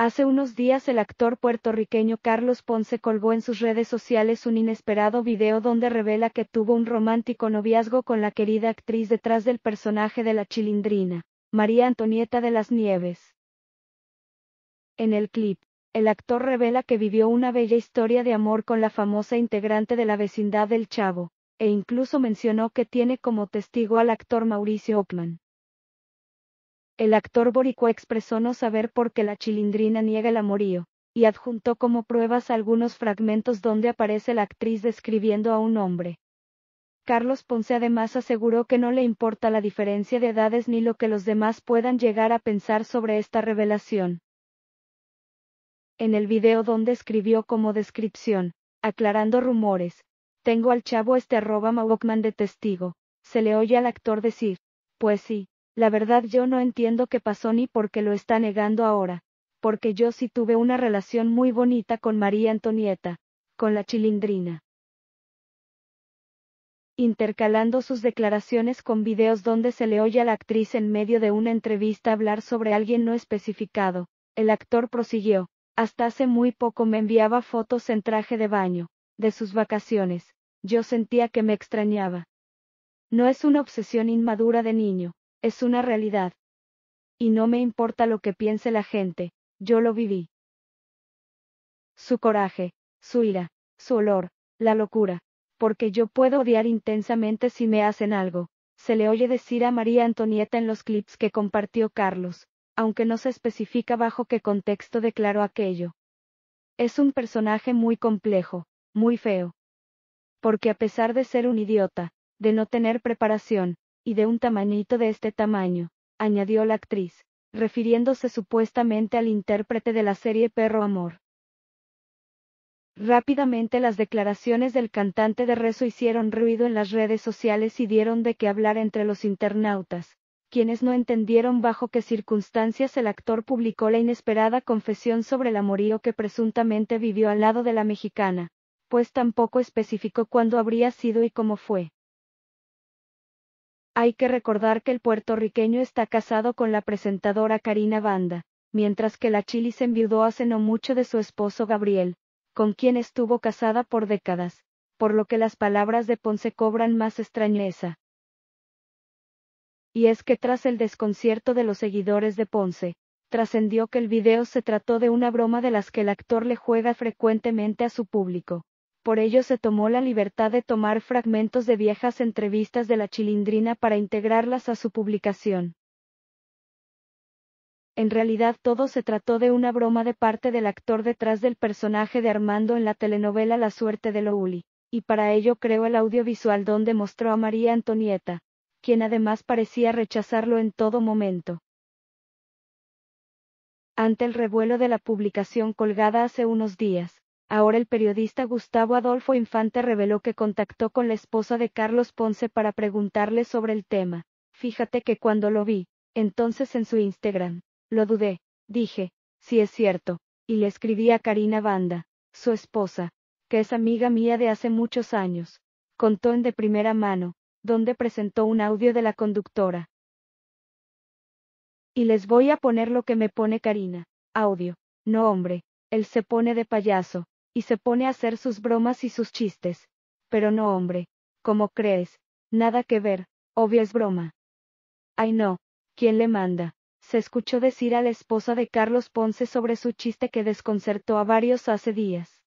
Hace unos días el actor puertorriqueño Carlos Ponce colgó en sus redes sociales un inesperado video donde revela que tuvo un romántico noviazgo con la querida actriz detrás del personaje de la chilindrina, María Antonieta de las Nieves. En el clip, el actor revela que vivió una bella historia de amor con la famosa integrante de la vecindad del Chavo, e incluso mencionó que tiene como testigo al actor Mauricio Ockman. El actor boricua expresó no saber por qué la chilindrina niega el amorío, y adjuntó como pruebas algunos fragmentos donde aparece la actriz describiendo a un hombre. Carlos Ponce además aseguró que no le importa la diferencia de edades ni lo que los demás puedan llegar a pensar sobre esta revelación. En el video donde escribió como descripción, aclarando rumores, tengo al chavo este arroba Mawokman de testigo, se le oye al actor decir, pues sí, la verdad yo no entiendo qué pasó ni por qué lo está negando ahora, porque yo sí tuve una relación muy bonita con María Antonieta, con la chilindrina. Intercalando sus declaraciones con videos donde se le oye a la actriz en medio de una entrevista hablar sobre alguien no especificado, el actor prosiguió, hasta hace muy poco me enviaba fotos en traje de baño, de sus vacaciones, yo sentía que me extrañaba. No es una obsesión inmadura de niño, es una realidad. Y no me importa lo que piense la gente, yo lo viví. Su coraje, su ira, su olor, la locura, porque yo puedo odiar intensamente si me hacen algo, se le oye decir a María Antonieta en los clips que compartió Carlos, aunque no se especifica bajo qué contexto declaró aquello. Es un personaje muy complejo, muy feo. Porque a pesar de ser un idiota, de no tener preparación, y de un tamañito de este tamaño, añadió la actriz, refiriéndose supuestamente al intérprete de la serie Perro Amor. Rápidamente las declaraciones del cantante de rezo hicieron ruido en las redes sociales y dieron de qué hablar entre los internautas, quienes no entendieron bajo qué circunstancias el actor publicó la inesperada confesión sobre el amorío que presuntamente vivió al lado de la mexicana, pues tampoco especificó cuándo habría sido y cómo fue. Hay que recordar que el puertorriqueño está casado con la presentadora Karina Banda, mientras que la Chili se enviudó hace no mucho de su esposo Gabriel, con quien estuvo casada por décadas, por lo que las palabras de Ponce cobran más extrañeza. Y es que tras el desconcierto de los seguidores de Ponce, trascendió que el video se trató de una broma de las que el actor le juega frecuentemente a su público por ello se tomó la libertad de tomar fragmentos de viejas entrevistas de la Chilindrina para integrarlas a su publicación. En realidad todo se trató de una broma de parte del actor detrás del personaje de Armando en la telenovela La suerte de Louli, y para ello creó el audiovisual donde mostró a María Antonieta, quien además parecía rechazarlo en todo momento. Ante el revuelo de la publicación colgada hace unos días, Ahora el periodista Gustavo Adolfo Infante reveló que contactó con la esposa de Carlos Ponce para preguntarle sobre el tema. Fíjate que cuando lo vi, entonces en su Instagram, lo dudé, dije, si es cierto, y le escribí a Karina Banda, su esposa, que es amiga mía de hace muchos años, contó en de primera mano, donde presentó un audio de la conductora. Y les voy a poner lo que me pone Karina, audio, no hombre, él se pone de payaso, y se pone a hacer sus bromas y sus chistes. Pero no hombre, como crees, nada que ver, obvio es broma. Ay no, ¿quién le manda? Se escuchó decir a la esposa de Carlos Ponce sobre su chiste que desconcertó a varios hace días.